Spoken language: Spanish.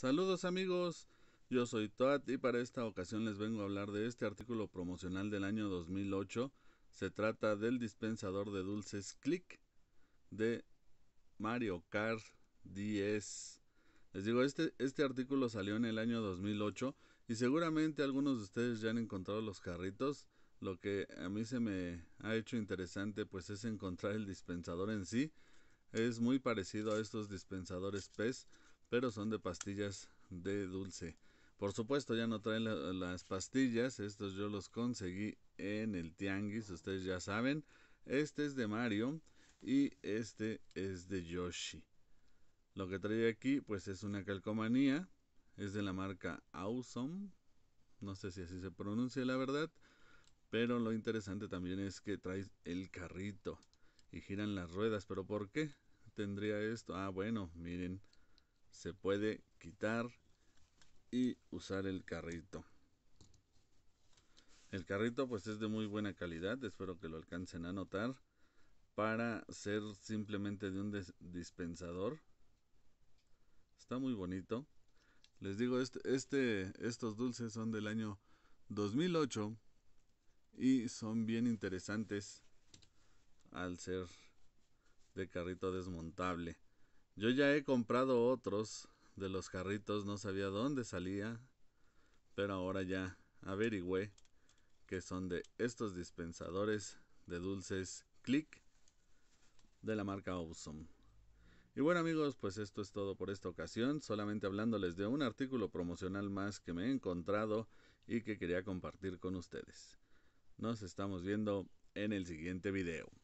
Saludos amigos, yo soy Toad y para esta ocasión les vengo a hablar de este artículo promocional del año 2008. Se trata del dispensador de dulces Click de Mario Kart 10. Les digo, este, este artículo salió en el año 2008 y seguramente algunos de ustedes ya han encontrado los carritos. Lo que a mí se me ha hecho interesante pues es encontrar el dispensador en sí. Es muy parecido a estos dispensadores PES, pero son de pastillas de dulce. Por supuesto, ya no traen las pastillas. Estos yo los conseguí en el Tianguis, ustedes ya saben. Este es de Mario y este es de Yoshi. Lo que trae aquí, pues es una calcomanía. Es de la marca Awesome. No sé si así se pronuncia, la verdad. Pero lo interesante también es que trae el carrito y giran las ruedas. ¿Pero por qué tendría esto? Ah, bueno, miren se puede quitar y usar el carrito. El carrito pues es de muy buena calidad, espero que lo alcancen a notar para ser simplemente de un dispensador. Está muy bonito. Les digo, este, este estos dulces son del año 2008 y son bien interesantes al ser de carrito desmontable. Yo ya he comprado otros de los carritos, no sabía dónde salía, pero ahora ya averigüé que son de estos dispensadores de dulces Click de la marca Awesome. Y bueno amigos, pues esto es todo por esta ocasión, solamente hablándoles de un artículo promocional más que me he encontrado y que quería compartir con ustedes. Nos estamos viendo en el siguiente video.